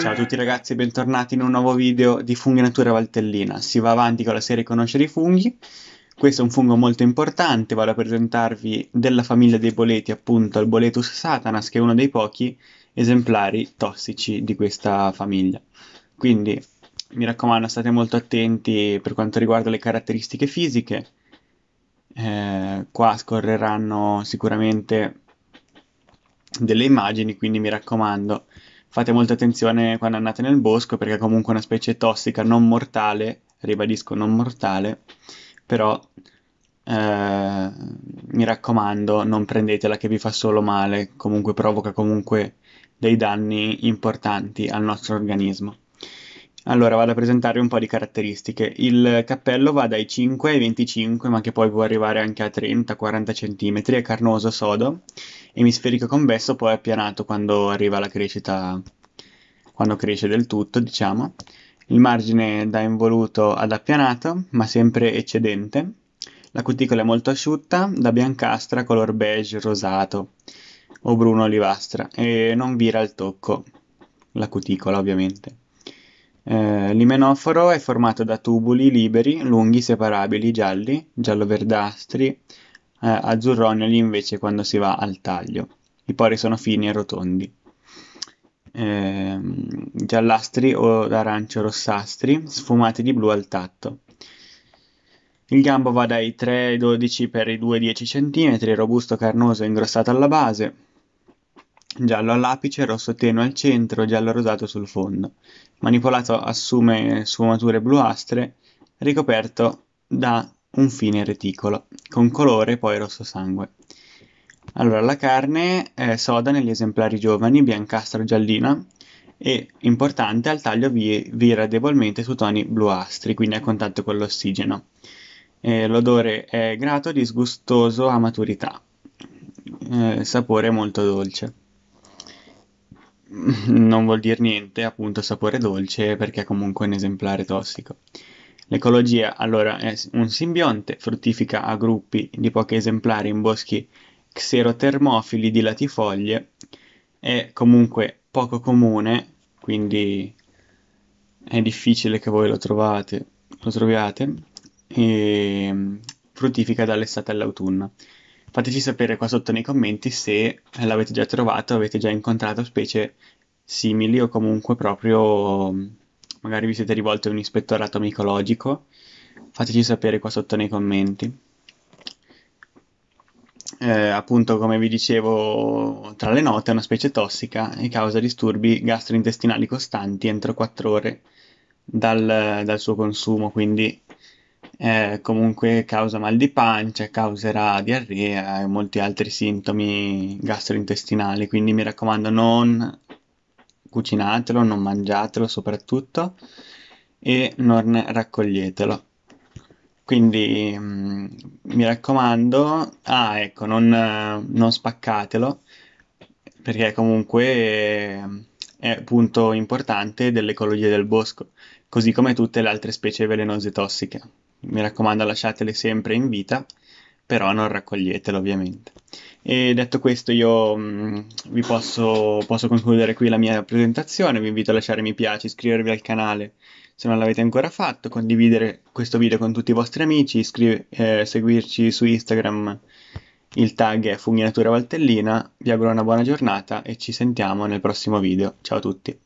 Ciao a tutti ragazzi e bentornati in un nuovo video di funghi Funghinatura Valtellina. Si va avanti con la serie Conoscere i funghi. Questo è un fungo molto importante, vado a presentarvi della famiglia dei boleti, appunto il Boletus satanas, che è uno dei pochi esemplari tossici di questa famiglia. Quindi mi raccomando, state molto attenti per quanto riguarda le caratteristiche fisiche. Eh, qua scorreranno sicuramente delle immagini, quindi mi raccomando fate molta attenzione quando andate nel bosco perché è comunque una specie tossica non mortale, ribadisco non mortale, però eh, mi raccomando non prendetela che vi fa solo male, comunque provoca comunque dei danni importanti al nostro organismo. Allora, vado a presentarvi un po' di caratteristiche. Il cappello va dai 5 ai 25, ma che poi può arrivare anche a 30-40 cm, è carnoso sodo, emisferico convesso, poi appianato quando arriva la crescita, quando cresce del tutto, diciamo. Il margine da involuto ad appianato, ma sempre eccedente. La cuticola è molto asciutta, da biancastra, color beige rosato o bruno olivastra, e non vira al tocco la cuticola, ovviamente. Eh, l'imenoforo è formato da tubuli liberi, lunghi, separabili, gialli, giallo-verdastri, eh, azzurrognoli invece quando si va al taglio. I pori sono fini e rotondi. Eh, giallastri o arancio rossastri, sfumati di blu al tatto. Il gambo va dai 3,12 x 2,10 cm, robusto, carnoso e ingrossato alla base, giallo all'apice, rosso tenue al centro, giallo rosato sul fondo. Manipolato assume sfumature bluastre, ricoperto da un fine reticolo, con colore poi rosso sangue. Allora, la carne è soda negli esemplari giovani, biancastra giallina e, importante, al taglio vi- vira debolmente su toni bluastri, quindi a contatto con l'ossigeno. Eh, l'odore è grato, disgustoso a maturità, eh, sapore molto dolce. non vuol dire niente, appunto, sapore dolce perché è comunque un esemplare tossico. L'ecologia, allora, è un simbionte, fruttifica a gruppi di pochi esemplari in boschi xerotermofili di latifoglie, è comunque poco comune, quindi è difficile che voi lo, trovate, lo troviate, e ehm, fruttifica dall'estate all'autunno. Fateci sapere qua sotto nei commenti se l'avete già trovato, avete già incontrato specie simili o comunque proprio magari vi siete rivolti a un ispettorato micologico. Fateci sapere qua sotto nei commenti. Eh, appunto, come vi dicevo, tra le note è una specie tossica e causa disturbi gastrointestinali costanti entro 4 ore dal, dal suo consumo, quindi eh, comunque causa mal di pancia, causerà diarrea e molti altri sintomi gastrointestinali, quindi mi raccomando non cucinatelo, non mangiatelo soprattutto e non raccoglietelo. Quindi mh, mm, mi raccomando, ah ecco, non, non spaccatelo perché comunque è, eh, è punto importante dell'ecologia del bosco, così come tutte le altre specie velenose tossiche mi raccomando lasciatele sempre in vita, però non raccoglietele ovviamente. E detto questo io mh, mm, vi posso, posso, concludere qui la mia presentazione, vi invito a lasciare mi piace, iscrivervi al canale se non l'avete ancora fatto, condividere questo video con tutti i vostri amici, iscrive, eh, seguirci su Instagram, il tag è Fuminatura Valtellina, vi auguro una buona giornata e ci sentiamo nel prossimo video, ciao a tutti!